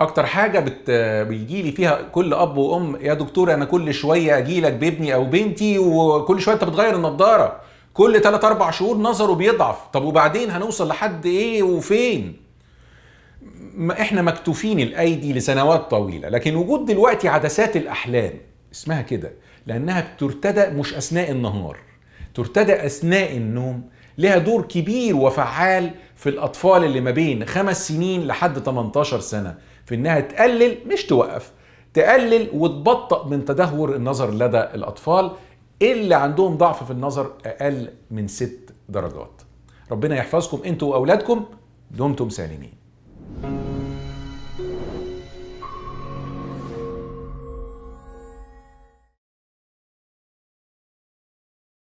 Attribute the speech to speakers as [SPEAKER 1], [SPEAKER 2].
[SPEAKER 1] اكتر حاجه بت... بيجي لي فيها كل اب وام يا دكتور انا كل شويه اجي لك بابني او بنتي وكل شويه انت بتغير النظاره كل 3 4 شهور نظره بيضعف طب وبعدين هنوصل لحد ايه وفين احنا مكتوفين الايدي لسنوات طويله لكن وجود دلوقتي عدسات الاحلام اسمها كده لانها بترتدى مش اثناء النهار ترتدى اثناء النوم لها دور كبير وفعال في الأطفال اللي ما بين خمس سنين لحد 18 سنة في إنها تقلل مش توقف تقلل وتبطأ من تدهور النظر لدى الأطفال اللي عندهم ضعف في النظر أقل من ست درجات ربنا يحفظكم انتوا وأولادكم دمتم سالمين